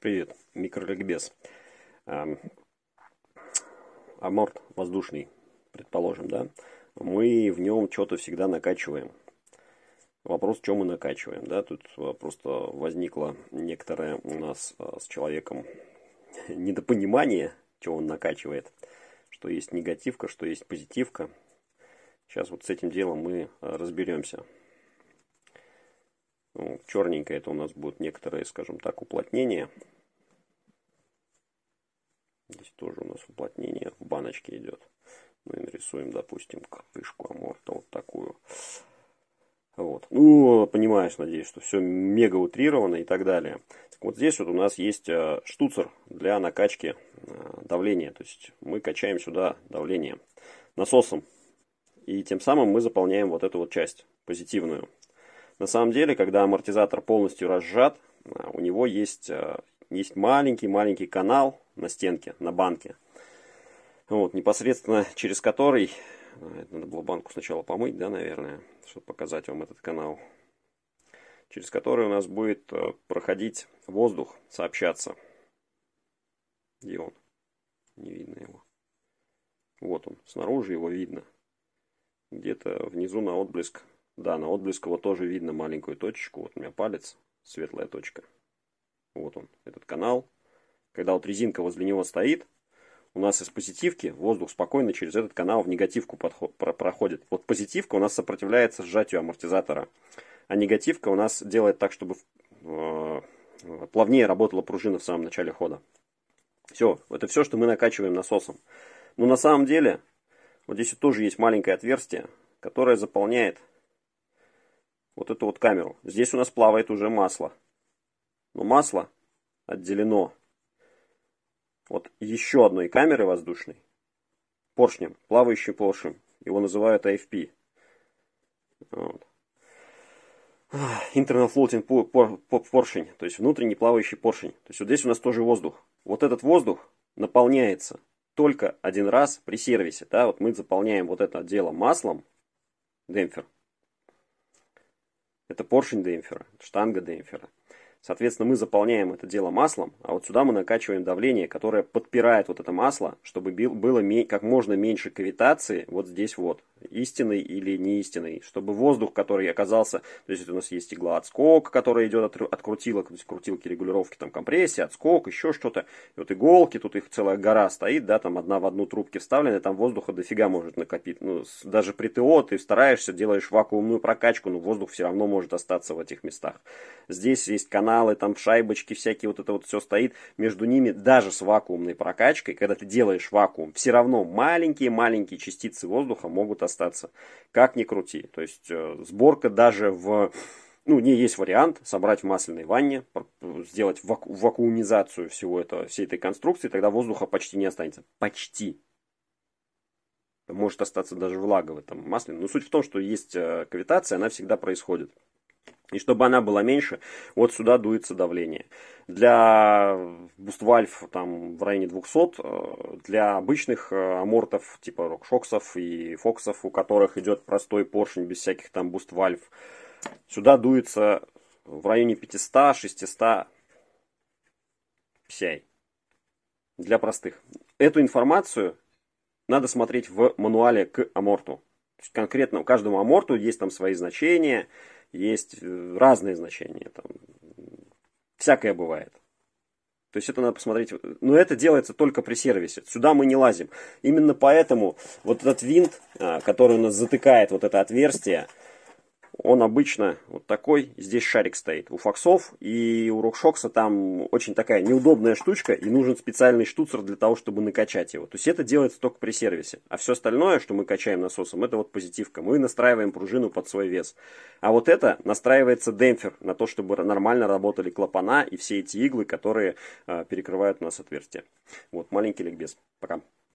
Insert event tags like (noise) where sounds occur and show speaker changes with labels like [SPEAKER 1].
[SPEAKER 1] Привет, микроликбез. Эм, аморт воздушный, предположим, да? Мы в нем что-то всегда накачиваем. Вопрос, чем мы накачиваем, да? Тут э, просто возникло некоторое у нас э, с человеком (laughs) недопонимание, чего он накачивает. Что есть негативка, что есть позитивка. Сейчас вот с этим делом мы э, разберемся. Ну, Черненькое это у нас будет некоторое, скажем так, уплотнение. Здесь тоже у нас уплотнение в баночке идет. Мы нарисуем, допустим, крышку аморта вот такую. Вот. Ну, понимаешь, надеюсь, что все мега утрировано и так далее. Так вот здесь вот у нас есть э, штуцер для накачки э, давления. То есть мы качаем сюда давление насосом. И тем самым мы заполняем вот эту вот часть позитивную. На самом деле, когда амортизатор полностью разжат, а, у него есть а, есть маленький-маленький канал на стенке, на банке, вот, непосредственно через который, а, надо было банку сначала помыть, да, наверное, чтобы показать вам этот канал, через который у нас будет проходить воздух, сообщаться. Где он? Не видно его. Вот он, снаружи его видно. Где-то внизу на отблеск да, на отблеск его тоже видно маленькую точечку. Вот у меня палец, светлая точка. Вот он, этот канал. Когда вот резинка возле него стоит, у нас из позитивки воздух спокойно через этот канал в негативку подход, проходит. Вот позитивка у нас сопротивляется сжатию амортизатора, а негативка у нас делает так, чтобы э, плавнее работала пружина в самом начале хода. Все, это все, что мы накачиваем насосом. Но на самом деле, вот здесь вот тоже есть маленькое отверстие, которое заполняет вот эту вот камеру. Здесь у нас плавает уже масло. Но масло отделено вот еще одной камеры воздушной, поршнем, плавающим поршнем. Его называют AFP. Вот. Internal floating поршень, то есть внутренний плавающий поршень. То есть вот здесь у нас тоже воздух. Вот этот воздух наполняется только один раз при сервисе. Да? Вот мы заполняем вот это дело маслом, демпфер, это поршень демпфера, штанга демпфера. Соответственно, мы заполняем это дело маслом, а вот сюда мы накачиваем давление, которое подпирает вот это масло, чтобы было как можно меньше кавитации вот здесь вот, истинный или неистинный, чтобы воздух, который оказался, то есть у нас есть игла отскок, которая идет от, от крутилок, то есть крутилки регулировки, там компрессия, отскок, еще что-то, и вот иголки, тут их целая гора стоит, да, там одна в одну трубке вставлена, и там воздуха дофига может накопить, ну, даже при ТО ты стараешься, делаешь вакуумную прокачку, но воздух все равно может остаться в этих местах. Здесь есть каналы, там шайбочки всякие, вот это вот все стоит, между ними даже с вакуумной прокачкой, когда ты делаешь вакуум, все равно маленькие-маленькие частицы воздуха могут остаться остаться. Как ни крути. То есть э, сборка даже в... Ну, не есть вариант собрать в масляной ванне, сделать ваку- вакуумизацию всего этого, всей этой конструкции, тогда воздуха почти не останется. Почти. Может остаться даже влага в этом масле. Но суть в том, что есть э, кавитация, она всегда происходит. И чтобы она была меньше, вот сюда дуется давление. Для буствальв там в районе 200, э, для обычных э, амортов типа рокшоксов и фоксов, у которых идет простой поршень без всяких там буствальв, сюда дуется в районе 500-600 PSI. Для простых. Эту информацию надо смотреть в мануале к аморту. То есть конкретно каждому аморту есть там свои значения, есть э, разные значения, там, всякое бывает. То есть это надо посмотреть. Но это делается только при сервисе. Сюда мы не лазим. Именно поэтому вот этот винт, а, который у нас затыкает вот это отверстие, он обычно вот такой, здесь шарик стоит. У Фоксов и у Рокшокса там очень такая неудобная штучка, и нужен специальный штуцер для того, чтобы накачать его. То есть это делается только при сервисе. А все остальное, что мы качаем насосом, это вот позитивка. Мы настраиваем пружину под свой вес. А вот это настраивается демпфер на то, чтобы нормально работали клапана и все эти иглы, которые э, перекрывают у нас отверстие. Вот, маленький ликбез. Пока.